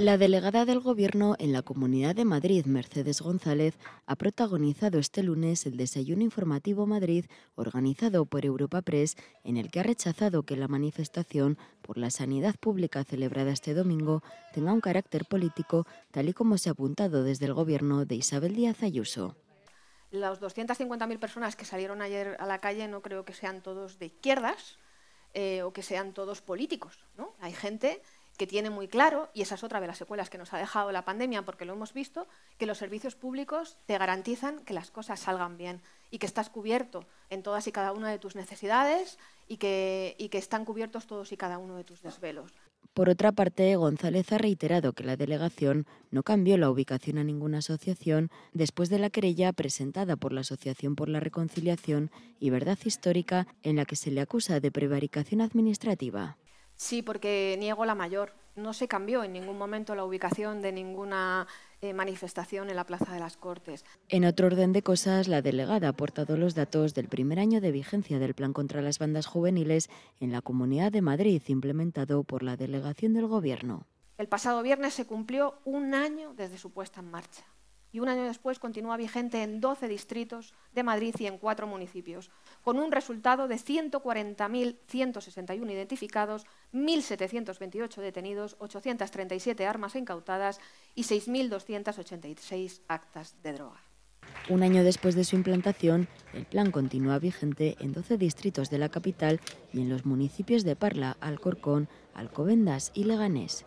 La delegada del Gobierno en la Comunidad de Madrid, Mercedes González, ha protagonizado este lunes el desayuno informativo Madrid organizado por Europa Press, en el que ha rechazado que la manifestación por la sanidad pública celebrada este domingo tenga un carácter político, tal y como se ha apuntado desde el Gobierno de Isabel Díaz Ayuso. Las 250.000 personas que salieron ayer a la calle no creo que sean todos de izquierdas eh, o que sean todos políticos. ¿no? Hay gente que tiene muy claro, y esa es otra de las secuelas que nos ha dejado la pandemia, porque lo hemos visto, que los servicios públicos te garantizan que las cosas salgan bien y que estás cubierto en todas y cada una de tus necesidades y que, y que están cubiertos todos y cada uno de tus desvelos. Por otra parte, González ha reiterado que la delegación no cambió la ubicación a ninguna asociación después de la querella presentada por la Asociación por la Reconciliación y Verdad Histórica en la que se le acusa de prevaricación administrativa. Sí, porque niego la mayor. No se cambió en ningún momento la ubicación de ninguna eh, manifestación en la Plaza de las Cortes. En otro orden de cosas, la delegada ha aportado los datos del primer año de vigencia del Plan contra las Bandas Juveniles en la Comunidad de Madrid, implementado por la delegación del Gobierno. El pasado viernes se cumplió un año desde su puesta en marcha y un año después continúa vigente en 12 distritos de Madrid y en cuatro municipios, con un resultado de 140.161 identificados, 1.728 detenidos, 837 armas incautadas y 6.286 actas de droga. Un año después de su implantación, el plan continúa vigente en 12 distritos de la capital y en los municipios de Parla, Alcorcón, Alcobendas y Leganés.